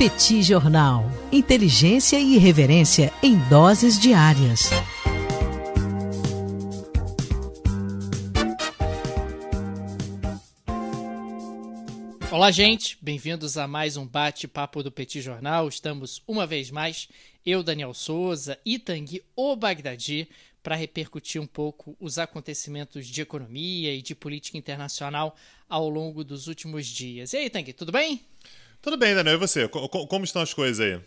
Petit Jornal. Inteligência e irreverência em doses diárias. Olá, gente. Bem-vindos a mais um bate-papo do Petit Jornal. Estamos uma vez mais, eu, Daniel Souza e Tanguy O Bagdadi, para repercutir um pouco os acontecimentos de economia e de política internacional ao longo dos últimos dias. E aí, Tanguy, tudo bem? Tudo bem. Tudo bem, Daniel. E você? Como estão as coisas aí?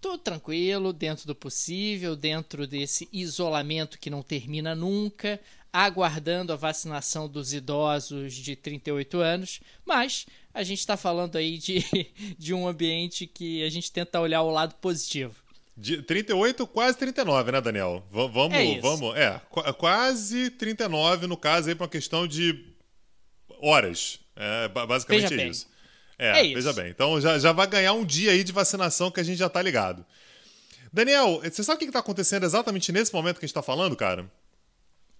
Tô tranquilo, dentro do possível, dentro desse isolamento que não termina nunca, aguardando a vacinação dos idosos de 38 anos, mas a gente está falando aí de, de um ambiente que a gente tenta olhar o lado positivo. De 38, quase 39, né, Daniel? V vamos, é vamos. É, qu quase 39, no caso, aí, para uma questão de horas. É, basicamente é isso. É, é veja bem. Então já, já vai ganhar um dia aí de vacinação que a gente já tá ligado. Daniel, você sabe o que está acontecendo exatamente nesse momento que a gente está falando, cara?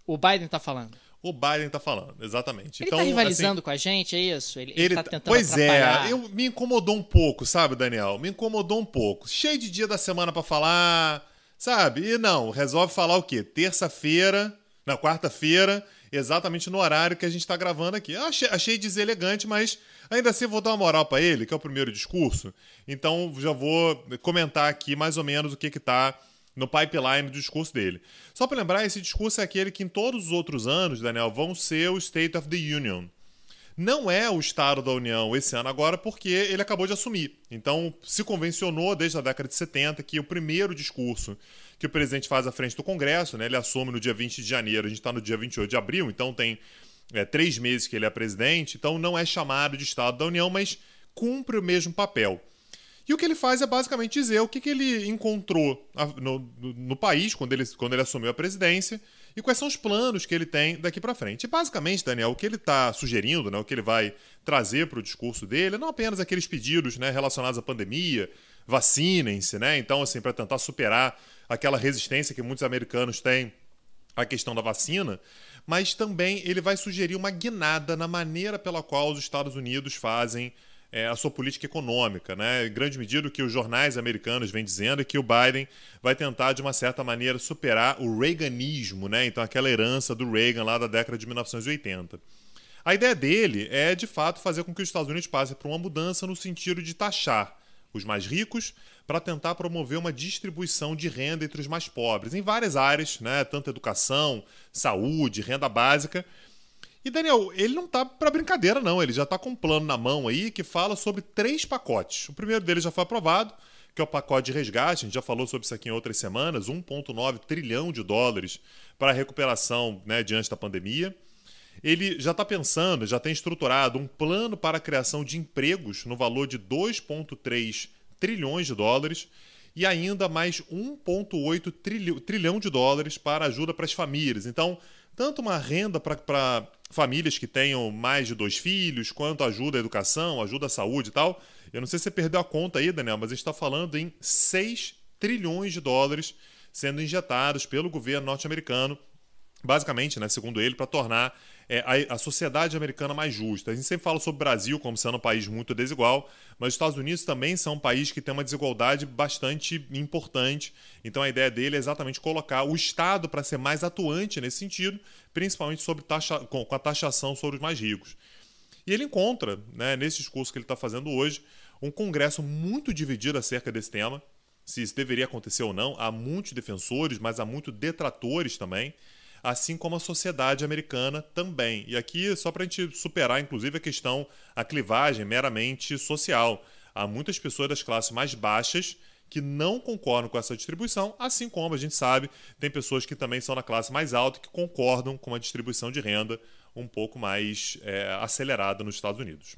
O Biden está falando. O Biden está falando, exatamente. Ele tá então, tá rivalizando assim, com a gente, é isso? Ele, está tá tentando Pois é, atrapalhar. é, eu, me incomodou um pouco, sabe, Daniel? Me incomodou um pouco. Cheio de dia da semana para falar, sabe? E não, resolve falar o quê? Terça-feira, na quarta-feira, exatamente no horário que a gente está gravando aqui. Achei, achei deselegante, mas ainda assim vou dar uma moral para ele, que é o primeiro discurso. Então já vou comentar aqui mais ou menos o que está no pipeline do discurso dele. Só para lembrar, esse discurso é aquele que em todos os outros anos, Daniel, vão ser o State of the Union não é o Estado da União esse ano agora, porque ele acabou de assumir. Então, se convencionou desde a década de 70 que o primeiro discurso que o presidente faz à frente do Congresso, né, ele assume no dia 20 de janeiro, a gente está no dia 28 de abril, então tem é, três meses que ele é presidente, então não é chamado de Estado da União, mas cumpre o mesmo papel. E o que ele faz é basicamente dizer o que, que ele encontrou no, no, no país quando ele, quando ele assumiu a presidência e quais são os planos que ele tem daqui para frente. E basicamente, Daniel, o que ele está sugerindo, né, o que ele vai trazer para o discurso dele, é não apenas aqueles pedidos né, relacionados à pandemia, vacinem-se, né? Então, assim, para tentar superar aquela resistência que muitos americanos têm à questão da vacina, mas também ele vai sugerir uma guinada na maneira pela qual os Estados Unidos fazem é, a sua política econômica. Né? Em grande medida, o que os jornais americanos vêm dizendo é que o Biden vai tentar, de uma certa maneira, superar o reaganismo, né? então aquela herança do Reagan lá da década de 1980. A ideia dele é, de fato, fazer com que os Estados Unidos passem por uma mudança no sentido de taxar os mais ricos para tentar promover uma distribuição de renda entre os mais pobres, em várias áreas, né? tanto educação, saúde, renda básica. E Daniel, ele não tá para brincadeira não, ele já tá com um plano na mão aí que fala sobre três pacotes. O primeiro deles já foi aprovado, que é o pacote de resgate, a gente já falou sobre isso aqui em outras semanas, 1.9 trilhão de dólares para recuperação, né, diante da pandemia. Ele já está pensando, já tem estruturado um plano para a criação de empregos no valor de 2.3 trilhões de dólares e ainda mais 1,8 trilhão de dólares para ajuda para as famílias. Então, tanto uma renda para famílias que tenham mais de dois filhos, quanto ajuda à educação, ajuda à saúde e tal. Eu não sei se você perdeu a conta aí, Daniel, mas a gente está falando em 6 trilhões de dólares sendo injetados pelo governo norte-americano basicamente, né, segundo ele, para tornar é, a, a, sociedade americana mais justa. A gente sempre fala sobre o Brasil como sendo um país muito desigual, mas os Estados Unidos também são um país que tem uma desigualdade bastante importante. Então a ideia dele é exatamente colocar o Estado para ser mais atuante nesse sentido, principalmente sobre taxa, com, com a taxação sobre os mais ricos. E ele encontra, né, nesse discurso que ele está fazendo hoje, um Congresso muito dividido acerca desse tema, se isso deveria acontecer ou não. Há muitos defensores, mas há muitos detratores também assim como a sociedade americana também. E aqui, só para a gente superar, inclusive, a questão, a clivagem meramente social. Há muitas pessoas das classes mais baixas que não concordam com essa distribuição, assim como a gente sabe, tem pessoas que também são na classe mais alta que concordam com a distribuição de renda um pouco mais é, acelerada nos Estados Unidos.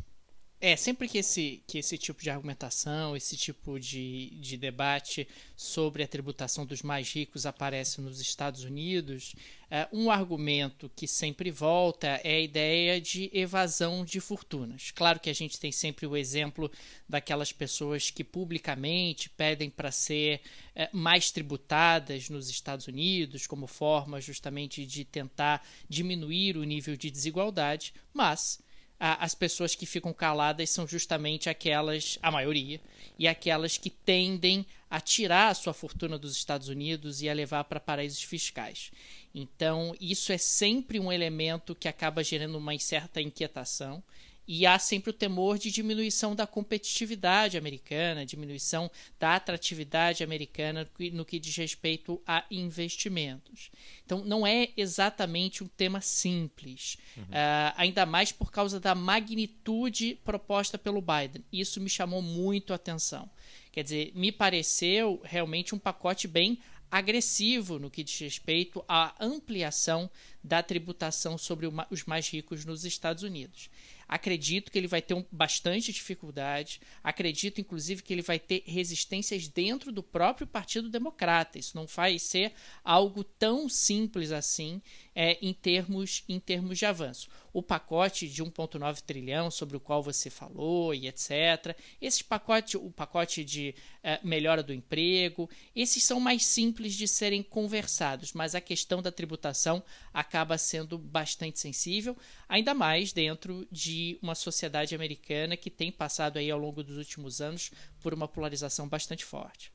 É, sempre que esse, que esse tipo de argumentação, esse tipo de, de debate sobre a tributação dos mais ricos aparece nos Estados Unidos, é, um argumento que sempre volta é a ideia de evasão de fortunas. Claro que a gente tem sempre o exemplo daquelas pessoas que publicamente pedem para ser é, mais tributadas nos Estados Unidos, como forma justamente de tentar diminuir o nível de desigualdade, mas as pessoas que ficam caladas são justamente aquelas, a maioria, e aquelas que tendem a tirar a sua fortuna dos Estados Unidos e a levar para paraísos fiscais. Então, isso é sempre um elemento que acaba gerando uma certa inquietação e há sempre o temor de diminuição da competitividade americana, diminuição da atratividade americana no que diz respeito a investimentos. Então, não é exatamente um tema simples, uhum. uh, ainda mais por causa da magnitude proposta pelo Biden. Isso me chamou muito a atenção. Quer dizer, me pareceu realmente um pacote bem agressivo no que diz respeito à ampliação da tributação sobre os mais ricos nos Estados Unidos. Acredito que ele vai ter um, bastante dificuldade. Acredito, inclusive, que ele vai ter resistências dentro do próprio Partido Democrata. Isso não vai ser algo tão simples assim é, em, termos, em termos de avanço. O pacote de 1,9 trilhão sobre o qual você falou e etc. Esses pacotes, o pacote de é, melhora do emprego, esses são mais simples de serem conversados, mas a questão da tributação acaba sendo bastante sensível, ainda mais dentro de uma sociedade americana que tem passado aí ao longo dos últimos anos por uma polarização bastante forte.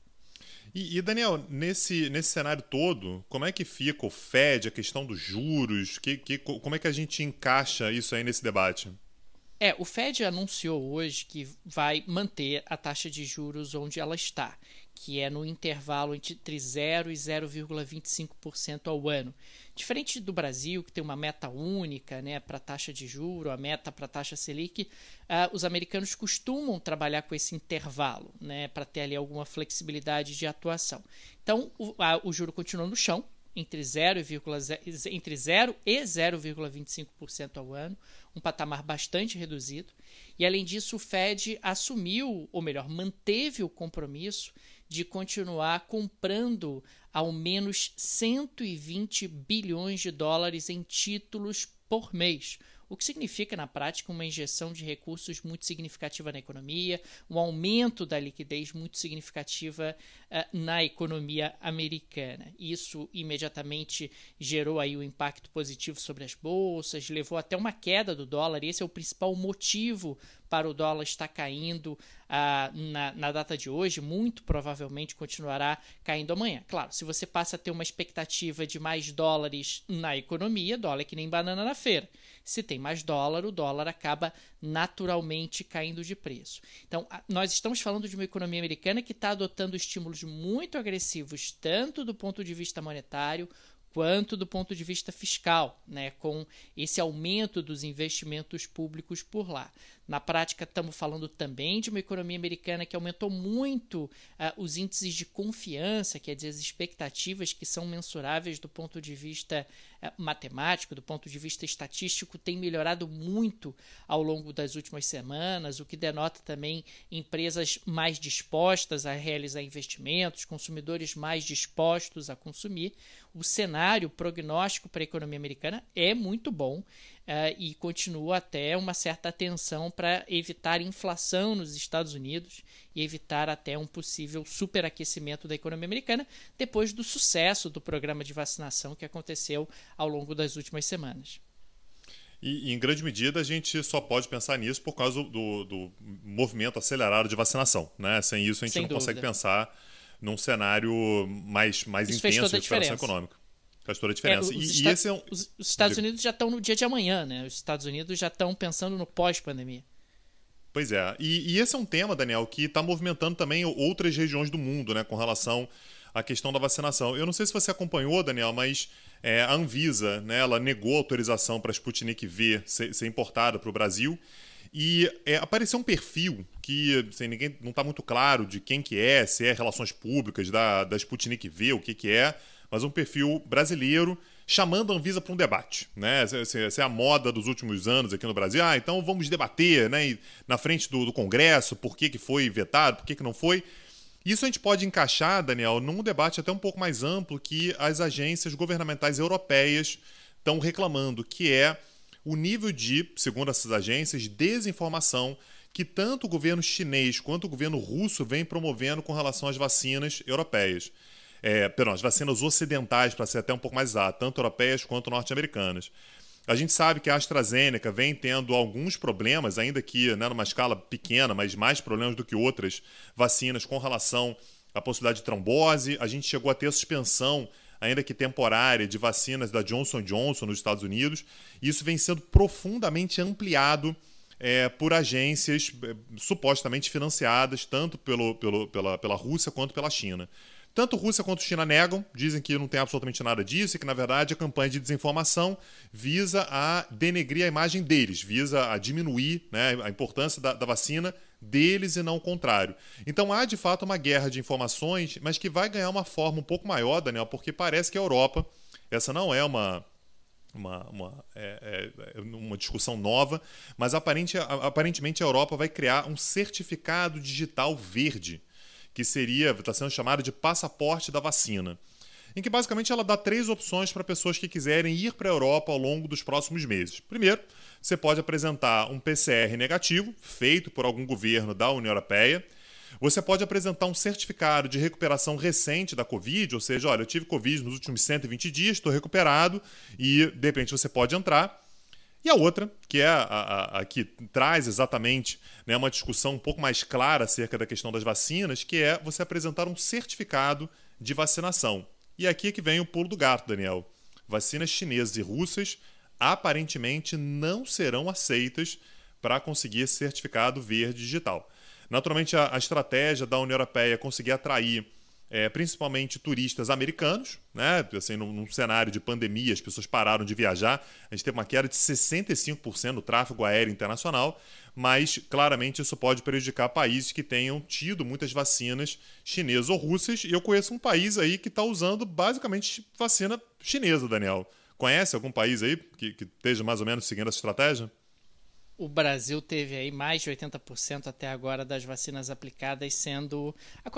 E, e, Daniel, nesse, nesse cenário todo, como é que fica o Fed, a questão dos juros? Que, que, como é que a gente encaixa isso aí nesse debate? É, o Fed anunciou hoje que vai manter a taxa de juros onde ela está que é no intervalo entre 0 e 0,25% ao ano. Diferente do Brasil, que tem uma meta única né, para taxa de juro, a meta para taxa Selic, uh, os americanos costumam trabalhar com esse intervalo né, para ter ali alguma flexibilidade de atuação. Então, o, a, o juro continua no chão, entre 0, entre 0 e 0,25% ao ano, um patamar bastante reduzido. E além disso, o Fed assumiu, ou melhor, manteve o compromisso de continuar comprando ao menos 120 bilhões de dólares em títulos por mês, o que significa na prática uma injeção de recursos muito significativa na economia, um aumento da liquidez muito significativa uh, na economia americana. Isso imediatamente gerou aí um impacto positivo sobre as bolsas, levou até uma queda do dólar, e esse é o principal motivo para o dólar está caindo ah, na, na, data de hoje, muito provavelmente continuará caindo amanhã. Claro, se você passa a ter uma expectativa de mais dólares na economia, dólar é que nem banana na feira. Se tem mais dólar, o dólar acaba naturalmente caindo de preço. Então, nós estamos falando de uma economia americana que está adotando estímulos muito agressivos, tanto do ponto de vista monetário quanto do ponto de vista fiscal, né, com esse aumento dos investimentos públicos por lá. Na prática, estamos falando também de uma economia americana que aumentou muito uh, os índices de confiança, quer dizer, as expectativas que são mensuráveis do ponto de vista uh, matemático, do ponto de vista estatístico, tem melhorado muito ao longo das últimas semanas, o que denota também empresas mais dispostas a realizar investimentos, consumidores mais dispostos a consumir. O cenário prognóstico para a economia americana é muito bom uh, e continua até uma certa atenção para evitar inflação nos Estados Unidos e evitar até um possível superaquecimento da economia americana depois do sucesso do programa de vacinação que aconteceu ao longo das últimas semanas. E, em grande medida, a gente só pode pensar nisso por causa do, do movimento acelerado de vacinação. Né? Sem isso, a gente Sem não dúvida. consegue pensar num cenário mais, mais intenso de recuperação econômica. Faz toda a é, diferença. É, os, e, e esse é um... os, os Estados Unidos já estão no dia de amanhã, né? Os Estados Unidos já estão pensando no pós-pandemia. Pois é. E, e, esse é um tema, Daniel, que está movimentando também outras regiões do mundo, né? Com relação à questão da vacinação. Eu não sei se você acompanhou, Daniel, mas é, a Anvisa, né? Ela negou autorização para a Sputnik V ser, ser importada para o Brasil. E é, apareceu um perfil que assim, ninguém não está muito claro de quem que é, se é relações públicas da, da Sputnik V, o que, que é mas um perfil brasileiro chamando a Anvisa para um debate. Né? Essa, é a moda dos últimos anos aqui no Brasil. Ah, então vamos debater né? E na frente do, do, Congresso por que, que foi vetado, por que, que não foi. Isso a gente pode encaixar, Daniel, num debate até um pouco mais amplo que as agências governamentais europeias estão reclamando, que é o nível de, segundo essas agências, desinformação que tanto o governo chinês quanto o governo russo vem promovendo com relação às vacinas europeias é, perdão, as vacinas ocidentais, para ser até um pouco mais exato, tanto europeias quanto norte-americanas. A gente sabe que a AstraZeneca vem tendo alguns problemas, ainda que né, numa escala pequena, mas mais problemas do que outras vacinas com relação à possibilidade de trombose. A gente chegou a ter suspensão, ainda que temporária, de vacinas da Johnson Johnson nos Estados Unidos. E isso vem sendo profundamente ampliado é, por agências é, supostamente financiadas tanto pelo, pelo, pela, pela Rússia quanto pela China. Tanto Rússia quanto China negam, dizem que não tem absolutamente nada disso e que, na verdade, a campanha de desinformação visa a denegrir a imagem deles, visa a diminuir né, a importância da, da vacina deles e não o contrário. Então há de fato uma guerra de informações, mas que vai ganhar uma forma um pouco maior, Daniel, porque parece que a Europa, essa não é uma uma, uma, é, é, uma discussão nova, mas aparente, aparentemente a Europa vai criar um certificado digital verde que seria, está sendo chamado de passaporte da vacina, em que basicamente ela dá três opções para pessoas que quiserem ir para a Europa ao longo dos próximos meses. Primeiro, você pode apresentar um PCR negativo, feito por algum governo da União Europeia. Você pode apresentar um certificado de recuperação recente da Covid, ou seja, olha, eu tive Covid nos últimos 120 dias, estou recuperado e, de repente, você pode entrar. E a outra, que é a, a, a que traz exatamente né, uma discussão um pouco mais clara acerca da questão das vacinas, que é você apresentar um certificado de vacinação. E aqui é que vem o pulo do gato, Daniel. Vacinas chinesas e russas aparentemente não serão aceitas para conseguir esse certificado verde digital. Naturalmente, a, a estratégia da União Europeia é conseguir atrair é, principalmente turistas americanos, né? Assim, num, num, cenário de pandemia, as pessoas pararam de viajar, a gente teve uma queda de 65% no tráfego aéreo internacional, mas claramente isso pode prejudicar países que tenham tido muitas vacinas chinesas ou russas, e eu conheço um país aí que está usando basicamente vacina chinesa, Daniel. Conhece algum país aí que, que esteja mais ou menos seguindo essa estratégia? o Brasil teve aí mais de 80% até agora das vacinas aplicadas sendo a,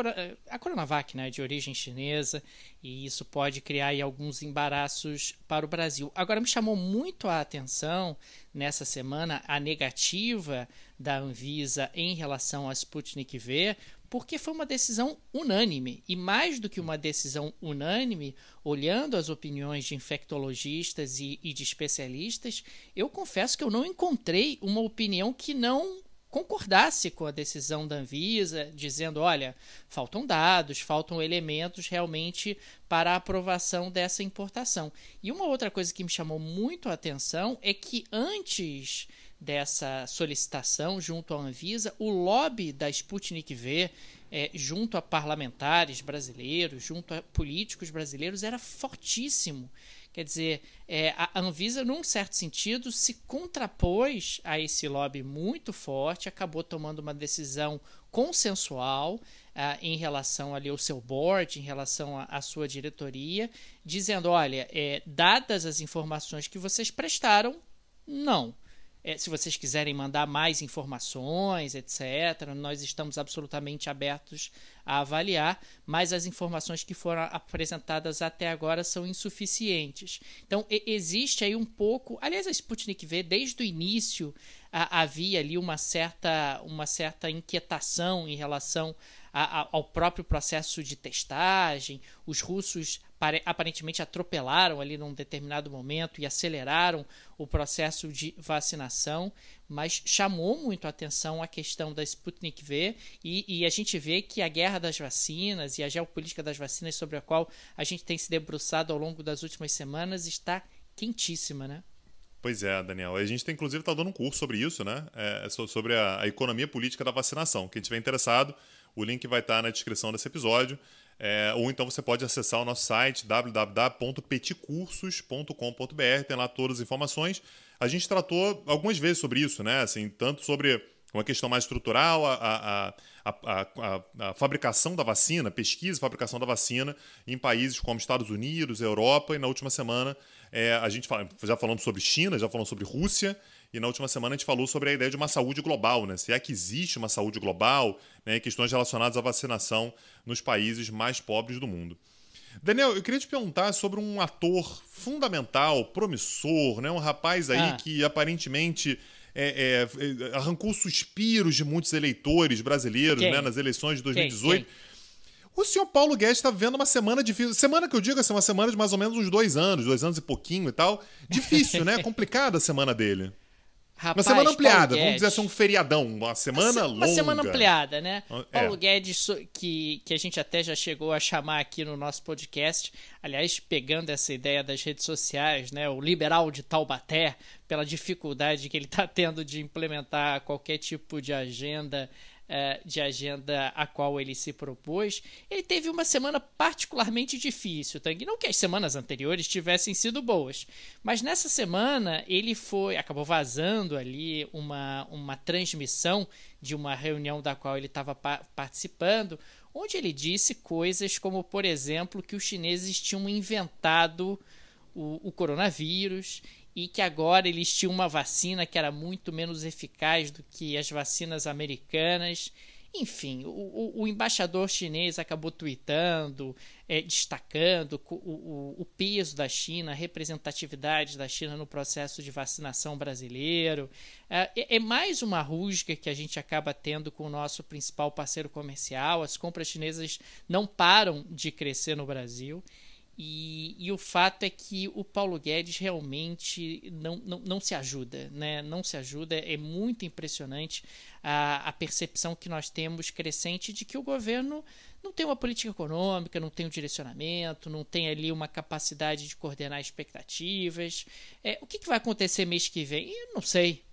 a Coronavac, né, de origem chinesa, e isso pode criar aí alguns embaraços para o Brasil. Agora me chamou muito a atenção nessa semana a negativa da Anvisa em relação à Sputnik V, porque foi uma decisão unânime. E mais do que uma decisão unânime, olhando as opiniões de infectologistas e, e de especialistas, eu confesso que eu não encontrei uma opinião que não concordasse com a decisão da Anvisa, dizendo: olha, faltam dados, faltam elementos realmente para a aprovação dessa importação. E uma outra coisa que me chamou muito a atenção é que antes dessa solicitação junto à Anvisa, o lobby da Sputnik V é, junto a parlamentares brasileiros, junto a políticos brasileiros, era fortíssimo. Quer dizer, é, a Anvisa, num certo sentido, se contrapôs a esse lobby muito forte, acabou tomando uma decisão consensual ah, em relação ali ao seu board, em relação à sua diretoria, dizendo: olha, é, dadas as informações que vocês prestaram, não. É, se vocês quiserem mandar mais informações, etc., nós estamos absolutamente abertos a avaliar, mas as informações que foram apresentadas até agora são insuficientes. Então, existe aí um pouco. Aliás, a Sputnik V, desde o início, a, havia ali uma certa, uma certa inquietação em relação ao próprio processo de testagem. Os russos aparentemente atropelaram ali num determinado momento e aceleraram o processo de vacinação, mas chamou muito a atenção a questão da Sputnik V e, e, a gente vê que a guerra das vacinas e a geopolítica das vacinas sobre a qual a gente tem se debruçado ao longo das últimas semanas está quentíssima, né? Pois é, Daniel. A gente tem, inclusive, está dando um curso sobre isso, né? É, é sobre a, a economia política da vacinação. Quem tiver interessado, o link vai estar tá na descrição desse episódio. É, ou então você pode acessar o nosso site www.petcursos.com.br, tem lá todas as informações. A gente tratou algumas vezes sobre isso, né? Assim, tanto sobre uma questão mais estrutural, a, a, a, a, fabricação da vacina, pesquisa e fabricação da vacina em países como Estados Unidos, Europa, e na última semana é, a gente fala, já falando sobre China, já falando sobre Rússia, e na última semana a gente falou sobre a ideia de uma saúde global, né? Se é que existe uma saúde global, né? questões relacionadas à vacinação nos países mais pobres do mundo. Daniel, eu queria te perguntar sobre um ator fundamental, promissor, né? Um rapaz aí ah. que aparentemente é, é, é arrancou suspiros de muitos eleitores brasileiros, né? Nas eleições de 2018. Quem? Quem? O senhor Paulo Guedes está vivendo uma semana difícil. Semana que eu digo, assim, uma semana de mais ou menos uns dois anos, dois anos e pouquinho e tal. Difícil, né? Complicada a semana dele. Rapaz, uma semana ampliada, vamos dizer assim, um feriadão, uma semana uma longa. Uma semana ampliada, né? É. Paulo Guedes, que, que a gente até já chegou a chamar aqui no nosso podcast, aliás, pegando essa ideia das redes sociais, né? O liberal de Taubaté, pela dificuldade que ele está tendo de implementar qualquer tipo de agenda é, de agenda a qual ele se propôs, ele teve uma semana particularmente difícil, Tang. Não que as semanas anteriores tivessem sido boas, mas nessa semana ele foi, acabou vazando ali uma, uma transmissão de uma reunião da qual ele estava pa participando, onde ele disse coisas como, por exemplo, que os chineses tinham inventado o, o coronavírus e que agora eles tinham uma vacina que era muito menos eficaz do que as vacinas americanas. Enfim, o, o embaixador chinês acabou tweetando, é, destacando o, o, o, peso da China, a representatividade da China no processo de vacinação brasileiro. É, é, é mais uma rusga que a gente acaba tendo com o nosso principal parceiro comercial. As compras chinesas não param de crescer no Brasil. E, e, o fato é que o Paulo Guedes realmente não, não, não se ajuda, né? Não se ajuda. É muito impressionante a, a percepção que nós temos crescente de que o governo não tem uma política econômica, não tem um direcionamento, não tem ali uma capacidade de coordenar expectativas. É, o que, que vai acontecer mês que vem? Eu não sei.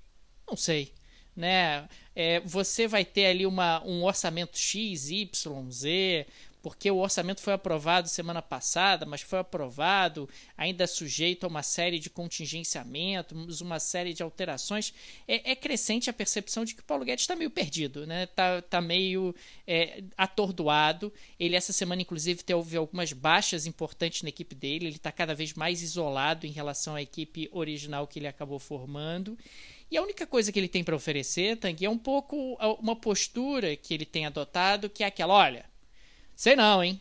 Não sei né? É, você vai ter ali uma, um orçamento X, Y, Z, porque o orçamento foi aprovado semana passada, mas foi aprovado, ainda é sujeito a uma série de contingenciamentos, uma série de alterações, é, é crescente a percepção de que o Paulo Guedes está meio perdido, né? Tá, tá meio é, atordoado. Ele essa semana, inclusive, teve algumas baixas importantes na equipe dele. Ele está cada vez mais isolado em relação à equipe original que ele acabou formando. E a única coisa que ele tem para oferecer, Tang, é um pouco uma postura que ele tem adotado, que é aquela, olha, Sei não, hein?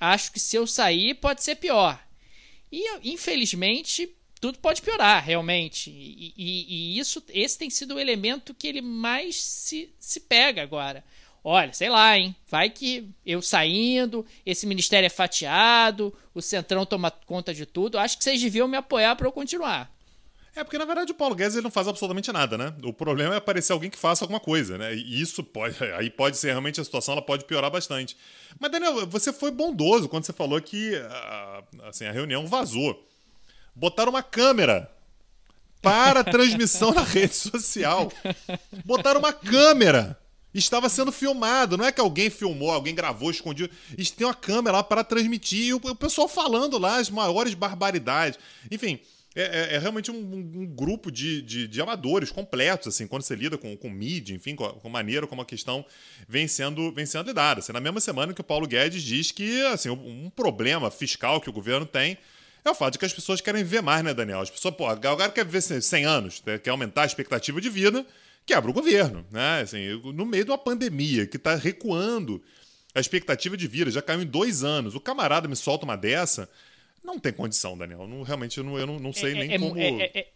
Acho que se eu sair pode ser pior. E infelizmente tudo pode piorar, realmente. E, e, e isso, esse tem sido o elemento que ele mais se, se pega agora. Olha, sei lá, hein? Vai que eu saindo, esse ministério é fatiado, o Centrão toma conta de tudo. Acho que vocês deviam me apoiar para eu continuar. É porque, na verdade, o Paulo Guedes ele não faz absolutamente nada, né? O problema é aparecer alguém que faça alguma coisa, né? E isso pode. Aí pode ser realmente a situação, ela pode piorar bastante. Mas, Daniel, você foi bondoso quando você falou que a, ah, assim, a reunião vazou. Botaram uma câmera para transmissão na rede social. Botaram uma câmera. Estava sendo filmado. Não é que alguém filmou, alguém gravou, escondido. Tem uma câmera lá para transmitir. E o pessoal falando lá as maiores barbaridades. Enfim. É, é, é, realmente um, um grupo de, de, de, amadores completos, assim, quando você lida com, com mídia, enfim, com a, com a maneira como a questão vem sendo, vem sendo lidada. Assim, na mesma semana que o Paulo Guedes diz que assim, um problema fiscal que o governo tem é o fato de que as pessoas querem viver mais, né, Daniel? As pessoas, pô, o cara quer viver 100 anos, né? quer aumentar a expectativa de vida, quebra o governo, né? Assim, no meio de uma pandemia que está recuando a expectativa de vida, já caiu em dois anos. O camarada me solta uma dessa não tem condição, Daniel. Não, realmente eu não, eu não, não sei é, é nem é, como. É, é, é,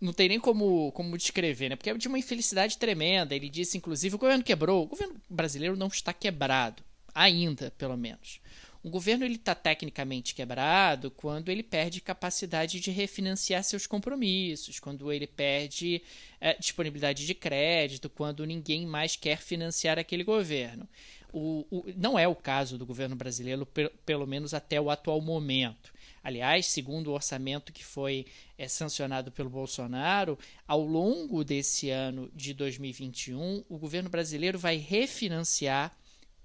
não tem nem como, como descrever, né? Porque é de uma infelicidade tremenda. Ele disse, inclusive, o governo quebrou. O governo brasileiro não está quebrado. Ainda, pelo menos. O governo ele está tecnicamente quebrado quando ele perde capacidade de refinanciar seus compromissos, quando ele perde é, disponibilidade de crédito, quando ninguém mais quer financiar aquele governo. O, o, não é o caso do governo brasileiro, per, pelo menos até o atual momento. Aliás, segundo o orçamento que foi é, sancionado pelo Bolsonaro, ao longo desse ano de 2021, o governo brasileiro vai refinanciar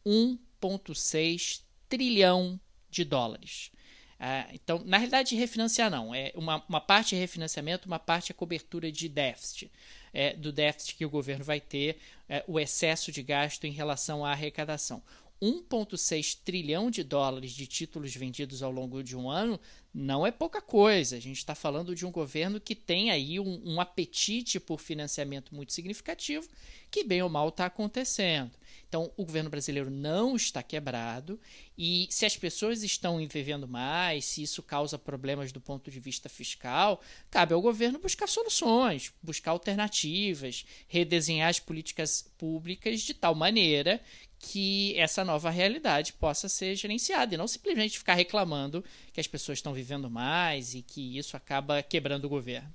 1,6 trilhão de dólares. Ah, então, na realidade, refinanciar não. É uma, uma parte é refinanciamento, uma parte é cobertura de déficit é, do déficit que o governo vai ter, é, o excesso de gasto em relação à arrecadação. 1,6 trilhão de dólares de títulos vendidos ao longo de um ano não é pouca coisa. A gente está falando de um governo que tem aí um, um apetite por financiamento muito significativo, que bem ou mal está acontecendo. Então, o governo brasileiro não está quebrado e se as pessoas estão vivendo mais, se isso causa problemas do ponto de vista fiscal, cabe ao governo buscar soluções, buscar alternativas, redesenhar as políticas públicas de tal maneira que essa nova realidade possa ser gerenciada e não simplesmente ficar reclamando que as pessoas estão vivendo mais e que isso acaba quebrando o governo.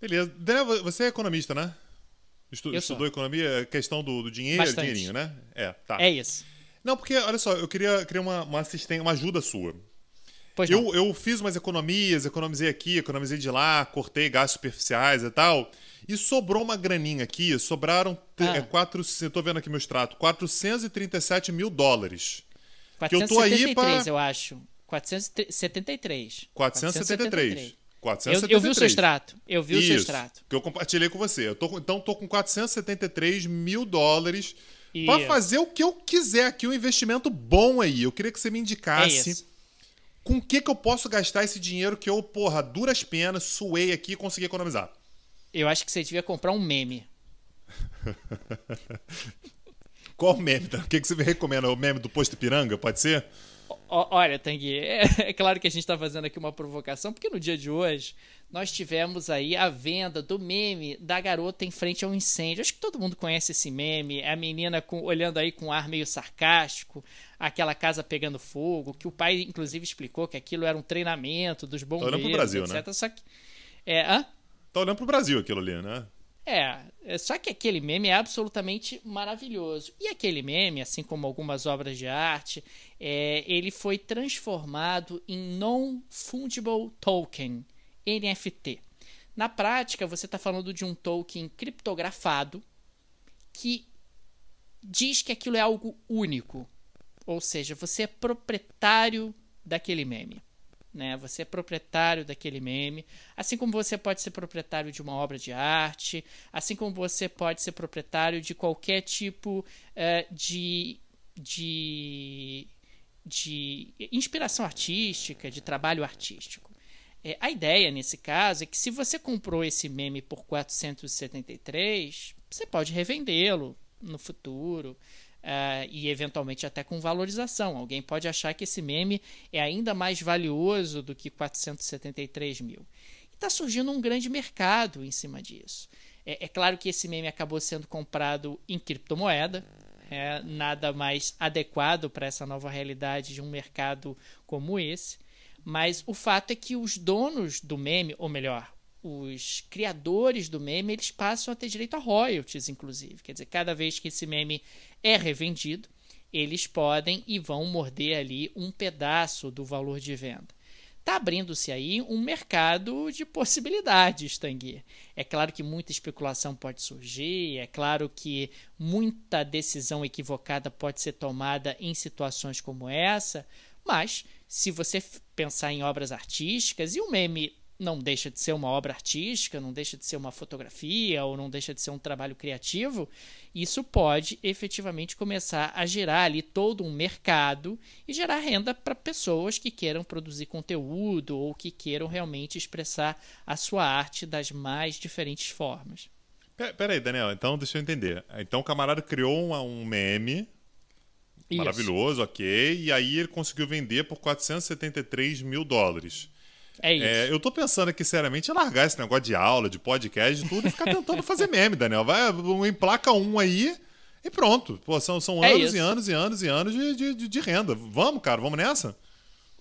Beleza. Daniel, você é economista, né? Estu, estudou economia, é questão do, do dinheiro, Bastante. dinheirinho, né? É, tá. É isso. Não, porque, olha só, eu queria, queria uma, uma assistência, uma ajuda sua. Pois eu, eu fiz umas economias, economizei aqui, economizei de lá, cortei gastos superficiais e tal. E sobrou uma graninha aqui, sobraram. Ah. É, quatro, eu tô vendo aqui meu extrato, 437 mil dólares. 473, que eu tô aí pra... eu acho. 473. 473. 473. 473. Eu, eu vi o seu extrato. Eu vi Isso, o seu extrato. Que eu compartilhei com você. Eu tô, então tô com 473 mil dólares para fazer o que eu quiser aqui, um investimento bom aí. Eu queria que você me indicasse. É com o que, que eu posso gastar esse dinheiro que eu, porra, duras penas, suei aqui e consegui economizar? Eu acho que você devia comprar um meme. Qual meme? O que, que você me recomenda? O meme do posto Piranga? Pode ser? Olha, Tanguy, é, é, claro que a gente está fazendo aqui uma provocação, porque no dia de hoje nós tivemos aí a venda do meme da garota em frente ao incêndio. Acho que todo mundo conhece esse meme, é a menina com, olhando aí com um ar meio sarcástico, aquela casa pegando fogo, que o pai inclusive explicou que aquilo era um treinamento dos bombeiros, Está olhando pro Brasil, etc. Né? Só que, é, hã? Tá olhando pro Brasil aquilo ali, né? É, é, só que aquele meme é absolutamente maravilhoso. E aquele meme, assim como algumas obras de arte, é, ele foi transformado em Non-Fungible Token, NFT. Na prática, você está falando de um token criptografado que diz que aquilo é algo único. Ou seja, você é proprietário daquele meme né? Você é proprietário daquele meme, assim como você pode ser proprietário de uma obra de arte, assim como você pode ser proprietário de qualquer tipo uh, de, de, de inspiração artística, de trabalho artístico. É, a ideia nesse caso é que se você comprou esse meme por 473, você pode revendê-lo no futuro. Uh, e eventualmente até com valorização. Alguém pode achar que esse meme é ainda mais valioso do que 473 mil. E está surgindo um grande mercado em cima disso. É, é, claro que esse meme acabou sendo comprado em criptomoeda, é nada mais adequado para essa nova realidade de um mercado como esse. Mas o fato é que os donos do meme, ou melhor, os criadores do meme eles passam a ter direito a royalties, inclusive. Quer dizer, cada vez que esse meme é revendido, eles podem e vão morder ali um pedaço do valor de venda. Está abrindo-se aí um mercado de possibilidades, Tanguy. É claro que muita especulação pode surgir, é claro que muita decisão equivocada pode ser tomada em situações como essa, mas se você pensar em obras artísticas, e o meme não deixa de ser uma obra artística, não deixa de ser uma fotografia ou não deixa de ser um trabalho criativo, isso pode efetivamente começar a gerar ali todo um mercado e gerar renda para pessoas que queiram produzir conteúdo ou que queiram realmente expressar a sua arte das mais diferentes formas. Peraí, Daniel, então deixa eu entender. Então o camarada criou um meme isso. maravilhoso, ok, e aí ele conseguiu vender por 473 mil dólares. É isso. É, eu tô pensando aqui, seriamente, em largar esse negócio de aula, de podcast, de tudo, e ficar tentando fazer meme, Daniel. Vai, emplaca um aí e pronto. Pô, são, são é anos e anos e anos e anos de, de, de, renda. Vamos, cara, vamos nessa?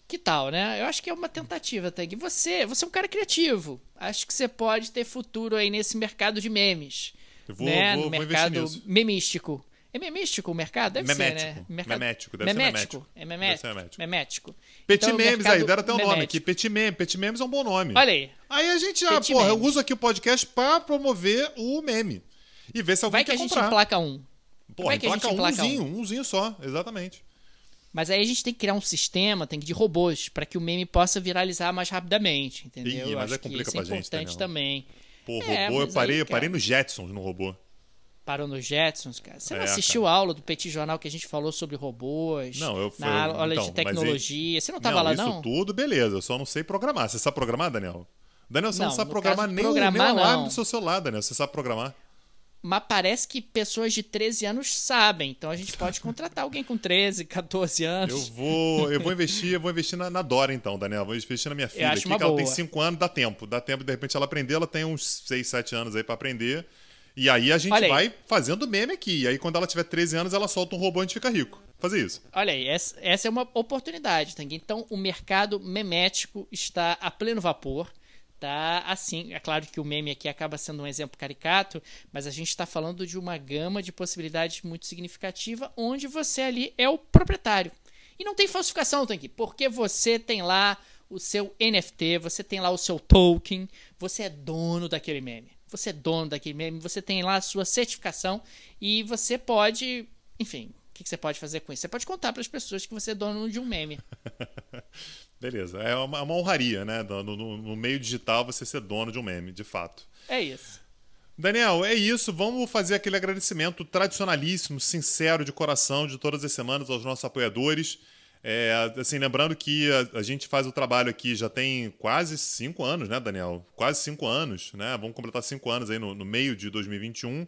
Que tal, né? Eu acho que é uma tentativa, Tag. Você, você é um cara criativo. Acho que você pode ter futuro aí nesse mercado de memes. Eu vou, né? vou, no vou mercado memístico. É memístico o mercado? Deve memético. ser, né? Mercado... Memético, deve memético. ser memético. É memético. Deve memético. memético. Petit então, Memes mercado... aí, deram até o nome aqui. Petit Memes. Petit Memes é um bom nome. Olha aí. Aí a gente, já, ah, porra, memes. eu uso aqui o podcast para promover o meme. E ver se alguém Vai que a gente comprar. emplaca um. Porra, Vai que emplaca, a gente emplaca umzinho, um. umzinho só, exatamente. Mas aí a gente tem que criar um sistema, tem que de robôs, para que o meme possa viralizar mais rapidamente, entendeu? Ih, mas é complica que isso é pra importante também. Pô, é, robô, eu parei, aí, eu parei no Jetsons no robô parou no Jetsons, cara. Você não é, assistiu cara. a aula do Petit Jornal que a gente falou sobre robôs? Não, eu fui. Na aula então, de tecnologia. Você não estava lá, não? Isso tudo, beleza. Eu só não sei programar. Você sabe programar, Daniel? Daniel, você não, não sabe programar nem, programar, nem o alarme do seu celular, Daniel. Você sabe programar. Mas parece que pessoas de 13 anos sabem. Então a gente pode contratar alguém com 13, 14 anos. Eu vou, eu vou investir, eu vou investir na, na Dora, então, Daniel. Vou investir na minha filha aqui, que boa. ela tem 5 anos, dá tempo. Dá tempo, de repente, ela aprender, ela tem uns 6, 7 anos aí para aprender. E aí a gente aí. vai fazendo meme aqui. E aí quando ela tiver 13 anos, ela solta um robô e a gente fica rico. Fazer isso. Olha aí, essa, essa é uma oportunidade, Tang. Então o mercado memético está a pleno vapor tá assim. É claro que o meme aqui acaba sendo um exemplo caricato, mas a gente está falando de uma gama de possibilidades muito significativa, onde você ali é o proprietário. E não tem falsificação, Tang, porque você tem lá o seu NFT, você tem lá o seu token, você é dono daquele meme você é dono daquele meme, você tem lá a sua certificação e você pode, enfim, o que, que, você pode fazer com isso? Você pode contar para as pessoas que você é dono de um meme. Beleza, é uma, é uma honraria, né? No, no, no meio digital você ser dono de um meme, de fato. É isso. Daniel, é isso. Vamos fazer aquele agradecimento tradicionalíssimo, sincero, de coração, de todas as semanas aos nossos apoiadores. É, assim, lembrando que a, a, gente faz o trabalho aqui já tem quase cinco anos, né, Daniel? Quase cinco anos, né? Vamos completar cinco anos aí no, no meio de 2021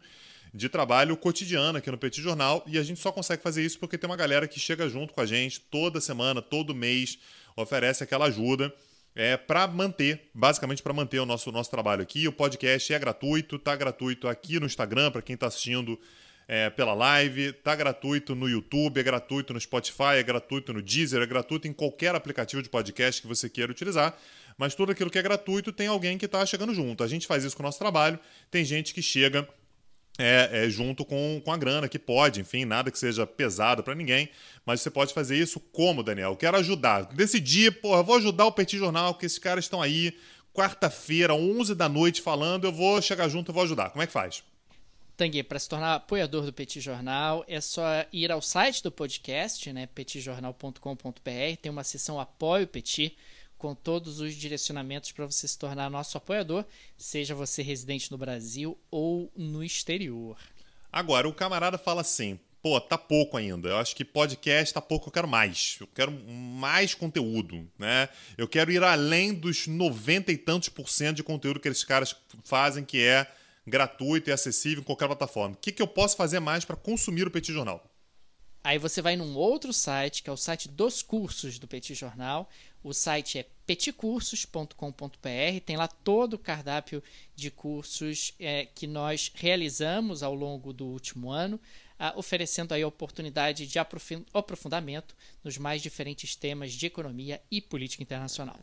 de trabalho cotidiano aqui no Petit Jornal e a gente só consegue fazer isso porque tem uma galera que chega junto com a gente toda semana, todo mês, oferece aquela ajuda é, para manter, basicamente para manter o nosso, nosso trabalho aqui. O podcast é gratuito, tá gratuito aqui no Instagram para quem está assistindo é, pela live, tá gratuito no YouTube, é gratuito no Spotify, é gratuito no Deezer, é gratuito em qualquer aplicativo de podcast que você queira utilizar. Mas tudo aquilo que é gratuito tem alguém que está chegando junto. A gente faz isso com o nosso trabalho, tem gente que chega é, é, junto com, com a grana, que pode, enfim, nada que seja pesado para ninguém, mas você pode fazer isso como, Daniel? Quero ajudar. Decidi, porra, vou ajudar o Petit Jornal, que esses caras estão aí, quarta-feira, 11 da noite, falando, eu vou chegar junto, eu vou ajudar. Como é que faz? Tangue, para se tornar apoiador do Petit Jornal, é só ir ao site do podcast, né, petitjornal.com.br, tem uma seção Apoio Petit, com todos os direcionamentos para você se tornar nosso apoiador, seja você residente no Brasil ou no exterior. Agora, o camarada fala assim, pô, tá pouco ainda. Eu acho que podcast tá pouco, eu quero mais. Eu quero mais conteúdo, né? Eu quero ir além dos noventa e tantos por cento de conteúdo que esses caras fazem, que é gratuito e acessível em qualquer plataforma. O que, que eu posso fazer mais para consumir o Petit Jornal? Aí você vai num outro site, que é o site dos cursos do Petit Jornal. O site é petitcursos.com.br, tem lá todo o cardápio de cursos é, que nós realizamos ao longo do último ano, a, oferecendo aí a oportunidade de aprofundamento nos mais diferentes temas de economia e política internacional.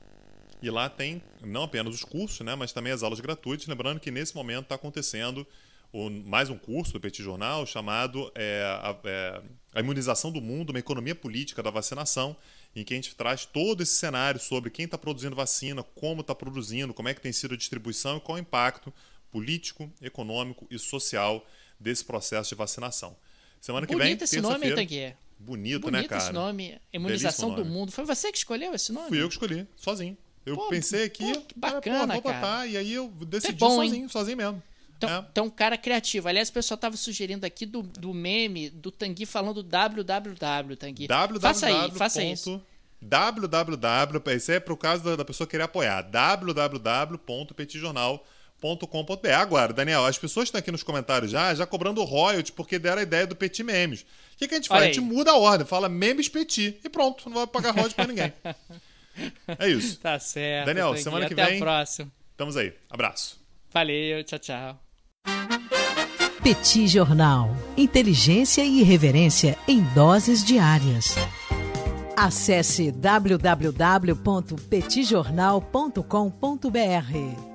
E lá tem não apenas os cursos, né, mas também as aulas gratuitas. Lembrando que nesse momento está acontecendo o, mais um curso do Petit Jornal chamado é, a, é, a, Imunização do Mundo, uma economia política da vacinação, em que a gente traz todo esse cenário sobre quem está produzindo vacina, como está produzindo, como é que tem sido a distribuição e qual é o impacto político, econômico e social desse processo de vacinação. Semana que Bonito vem, esse nome, Tanguy. Bonito, Bonito, né, cara? Bonito esse nome, Imunização nome. do Mundo. Foi você que escolheu esse nome? Fui eu que escolhi, sozinho. Eu pô, pensei aqui, pô, que bacana, ah, pô, cara. Botar, e aí eu então é decidi é bom, sozinho, hein? sozinho mesmo. Então, é. então, cara criativo. Aliás, o pessoal tava sugerindo aqui do, do meme do Tanguy falando www, Tanguy. www. Faça aí, faça isso. www, isso é pro caso da, pessoa querer apoiar. www.petitjornal.com Agora, Daniel, as pessoas estão aqui nos comentários já, já cobrando royalties porque deram a ideia do Petit Memes. O que, que a gente Olha faz? Aí. A gente muda a ordem, fala Memes Petit e pronto, não vai pagar royalties para ninguém. É isso. tá certo. Daniel, semana que vem. Até a próxima. Tamo aí. Abraço. Valeu, tchau, tchau. Petit Jornal. Inteligência e irreverência em doses diárias. Acesse www.petitjornal.com.br.